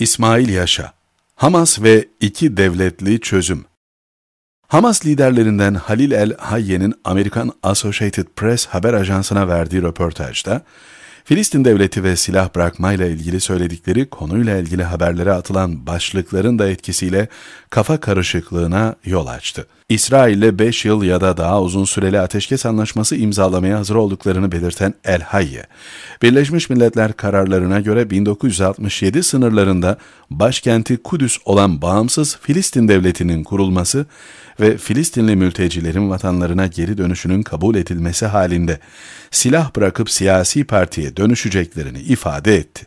İsmail Yaşa Hamas ve iki devletli çözüm Hamas liderlerinden Halil el Hayye'nin Amerikan Associated Press haber ajansına verdiği röportajda Filistin devleti ve silah bırakmayla ilgili söyledikleri konuyla ilgili haberlere atılan başlıkların da etkisiyle kafa karışıklığına yol açtı. İsrail ile 5 yıl ya da daha uzun süreli ateşkes anlaşması imzalamaya hazır olduklarını belirten El Hayye, Birleşmiş Milletler kararlarına göre 1967 sınırlarında başkenti Kudüs olan bağımsız Filistin devletinin kurulması ve Filistinli mültecilerin vatanlarına geri dönüşünün kabul edilmesi halinde silah bırakıp siyasi partiye dönüşeceklerini ifade etti.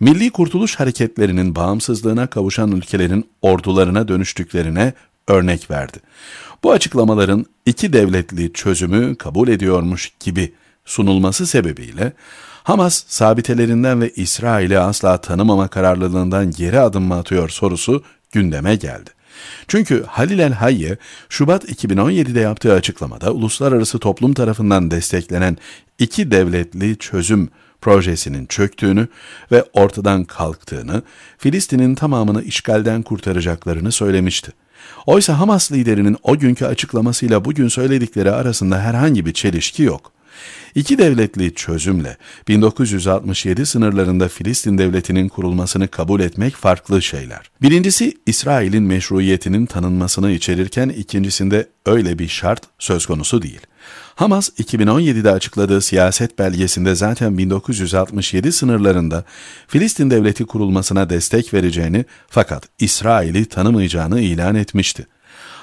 Milli kurtuluş hareketlerinin bağımsızlığına kavuşan ülkelerin ordularına dönüştüklerine örnek verdi. Bu açıklamaların iki devletli çözümü kabul ediyormuş gibi sunulması sebebiyle Hamas sabitelerinden ve İsrail'i asla tanımama kararlılığından geri adım mı atıyor sorusu gündeme geldi. Çünkü Halil El Hayye, Şubat 2017'de yaptığı açıklamada uluslararası toplum tarafından desteklenen iki devletli çözüm projesinin çöktüğünü ve ortadan kalktığını, Filistin'in tamamını işgalden kurtaracaklarını söylemişti. Oysa Hamas liderinin o günkü açıklamasıyla bugün söyledikleri arasında herhangi bir çelişki yok. İki devletli çözümle 1967 sınırlarında Filistin devletinin kurulmasını kabul etmek farklı şeyler. Birincisi İsrail'in meşruiyetinin tanınmasını içerirken ikincisinde öyle bir şart söz konusu değil. Hamas 2017'de açıkladığı siyaset belgesinde zaten 1967 sınırlarında Filistin devleti kurulmasına destek vereceğini fakat İsrail'i tanımayacağını ilan etmişti.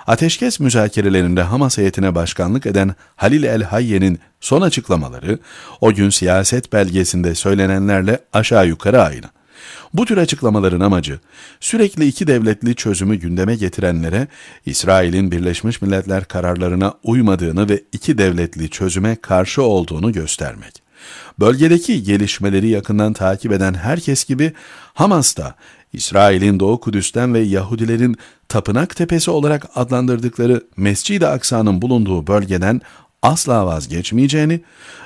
Ateşkes müzakerelerinde Hamas heyetine başkanlık eden Halil el-Hayye'nin son açıklamaları o gün siyaset belgesinde söylenenlerle aşağı yukarı aynı. Bu tür açıklamaların amacı sürekli iki devletli çözümü gündeme getirenlere İsrail'in Birleşmiş Milletler kararlarına uymadığını ve iki devletli çözüme karşı olduğunu göstermek. Bölgedeki gelişmeleri yakından takip eden herkes gibi Hamas da İsrail'in Doğu Kudüs'ten ve Yahudilerin Tapınak Tepesi olarak adlandırdıkları Mescid-i Aksa'nın bulunduğu bölgeden asla vazgeçmeyeceğini,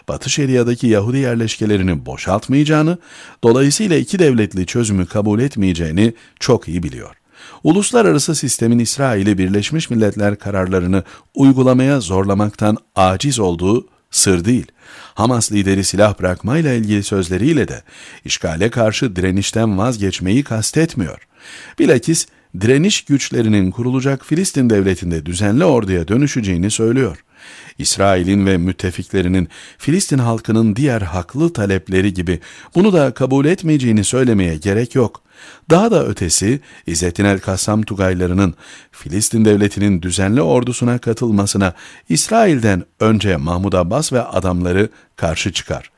Batı Şeria'daki Yahudi yerleşkelerini boşaltmayacağını, dolayısıyla iki devletli çözümü kabul etmeyeceğini çok iyi biliyor. Uluslararası sistemin İsrail'i Birleşmiş Milletler kararlarını uygulamaya zorlamaktan aciz olduğu Sır değil. Hamas lideri silah bırakmayla ilgili sözleriyle de işgale karşı direnişten vazgeçmeyi kastetmiyor. Bilakis direniş güçlerinin kurulacak Filistin devletinde düzenli orduya dönüşeceğini söylüyor. İsrail'in ve müttefiklerinin Filistin halkının diğer haklı talepleri gibi bunu da kabul etmeyeceğini söylemeye gerek yok. Daha da ötesi İzzettin el-Kassam Tugaylarının Filistin devletinin düzenli ordusuna katılmasına İsrail'den önce Mahmud Abbas ve adamları karşı çıkar.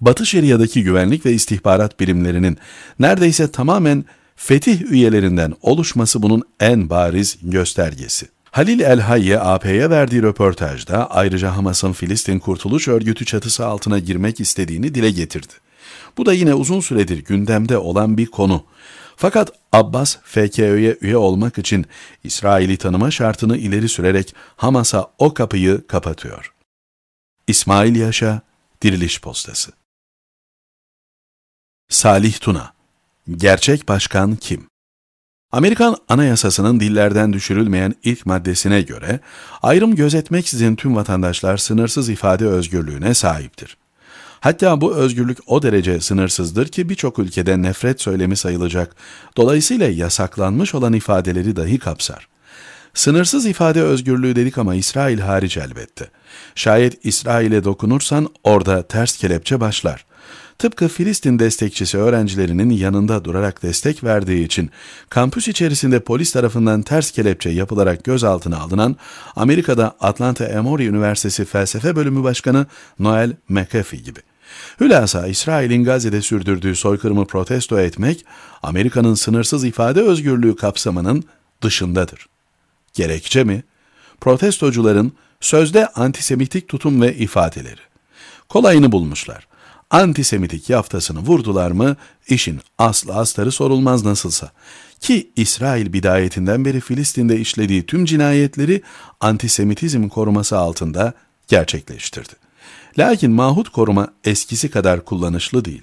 Batı Şeria'daki güvenlik ve istihbarat birimlerinin neredeyse tamamen fetih üyelerinden oluşması bunun en bariz göstergesi. Halil El-Hayye AP'ye verdiği röportajda ayrıca Hamas'ın Filistin Kurtuluş Örgütü çatısı altına girmek istediğini dile getirdi. Bu da yine uzun süredir gündemde olan bir konu. Fakat Abbas, FKÖ'ye üye olmak için İsrail'i tanıma şartını ileri sürerek Hamas'a o kapıyı kapatıyor. İsmail Yaşa, Diriliş Postası Salih Tuna Gerçek Başkan kim? Amerikan Anayasası'nın dillerden düşürülmeyen ilk maddesine göre ayrım gözetmeksizin tüm vatandaşlar sınırsız ifade özgürlüğüne sahiptir. Hatta bu özgürlük o derece sınırsızdır ki birçok ülkede nefret söylemi sayılacak, dolayısıyla yasaklanmış olan ifadeleri dahi kapsar. Sınırsız ifade özgürlüğü dedik ama İsrail hariç elbette. Şayet İsrail'e dokunursan orada ters kelepçe başlar tıpkı Filistin destekçisi öğrencilerinin yanında durarak destek verdiği için kampüs içerisinde polis tarafından ters kelepçe yapılarak gözaltına alınan Amerika'da Atlanta Emory Üniversitesi Felsefe Bölümü Başkanı Noel McAfee gibi. Hülasa İsrail'in Gazze'de sürdürdüğü soykırımı protesto etmek, Amerika'nın sınırsız ifade özgürlüğü kapsamının dışındadır. Gerekçe mi? Protestocuların sözde antisemitik tutum ve ifadeleri. Kolayını bulmuşlar antisemitik yaftasını vurdular mı işin aslı astarı sorulmaz nasılsa. Ki İsrail bidayetinden beri Filistin'de işlediği tüm cinayetleri antisemitizm koruması altında gerçekleştirdi. Lakin mahut koruma eskisi kadar kullanışlı değil.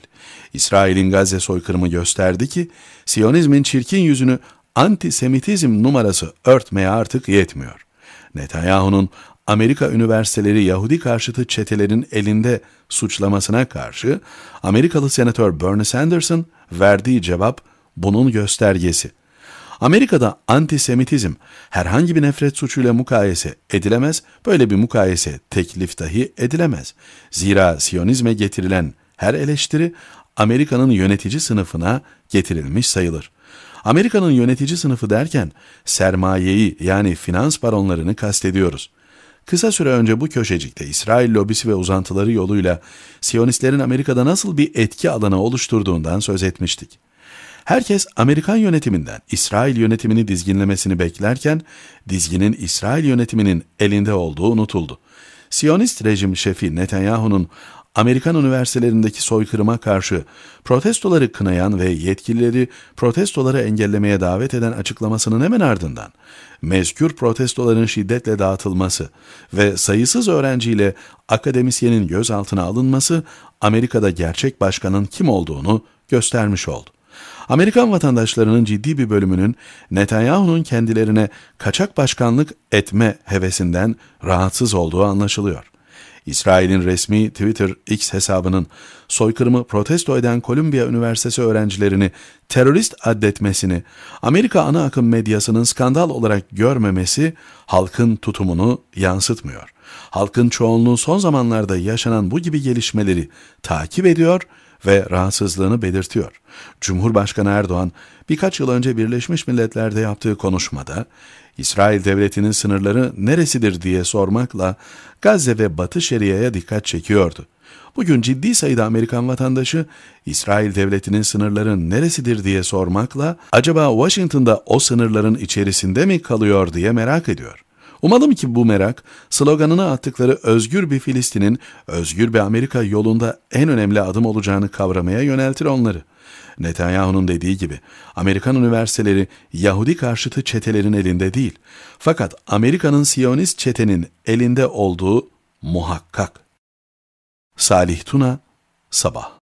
İsrail'in Gazze soykırımı gösterdi ki, Siyonizmin çirkin yüzünü antisemitizm numarası örtmeye artık yetmiyor. Netanyahu'nun Amerika üniversiteleri Yahudi karşıtı çetelerin elinde suçlamasına karşı Amerikalı Senatör Bernie Sanders'ın verdiği cevap bunun göstergesi. Amerika'da antisemitizm herhangi bir nefret suçuyla mukayese edilemez, böyle bir mukayese teklif dahi edilemez. Zira Siyonizme getirilen her eleştiri Amerika'nın yönetici sınıfına getirilmiş sayılır. Amerika'nın yönetici sınıfı derken sermayeyi yani finans baronlarını kastediyoruz. Kısa süre önce bu köşecikte İsrail lobisi ve uzantıları yoluyla Siyonistlerin Amerika'da nasıl bir etki alanı oluşturduğundan söz etmiştik. Herkes Amerikan yönetiminden İsrail yönetimini dizginlemesini beklerken dizginin İsrail yönetiminin elinde olduğu unutuldu. Siyonist rejim şefi Netanyahu'nun Amerikan üniversitelerindeki soykırıma karşı protestoları kınayan ve yetkilileri protestoları engellemeye davet eden açıklamasının hemen ardından mezkür protestoların şiddetle dağıtılması ve sayısız öğrenciyle akademisyenin gözaltına alınması Amerika'da gerçek başkanın kim olduğunu göstermiş oldu. Amerikan vatandaşlarının ciddi bir bölümünün Netanyahu'nun kendilerine kaçak başkanlık etme hevesinden rahatsız olduğu anlaşılıyor. İsrail'in resmi Twitter X hesabının soykırımı protesto eden Kolombiya Üniversitesi öğrencilerini terörist addetmesini, Amerika ana akım medyasının skandal olarak görmemesi halkın tutumunu yansıtmıyor. Halkın çoğunluğu son zamanlarda yaşanan bu gibi gelişmeleri takip ediyor ve ve rahatsızlığını belirtiyor. Cumhurbaşkanı Erdoğan birkaç yıl önce Birleşmiş Milletler'de yaptığı konuşmada İsrail devletinin sınırları neresidir diye sormakla Gazze ve Batı Şeria'ya dikkat çekiyordu. Bugün ciddi sayıda Amerikan vatandaşı İsrail devletinin sınırları neresidir diye sormakla acaba Washington'da o sınırların içerisinde mi kalıyor diye merak ediyor. Umalım ki bu merak, sloganına attıkları özgür bir Filistin'in özgür bir Amerika yolunda en önemli adım olacağını kavramaya yöneltir onları. Netanyahu'nun dediği gibi Amerikan üniversiteleri Yahudi karşıtı çetelerin elinde değil, fakat Amerika'nın Siyonist çetenin elinde olduğu muhakkak. Salih Tuna, Sabah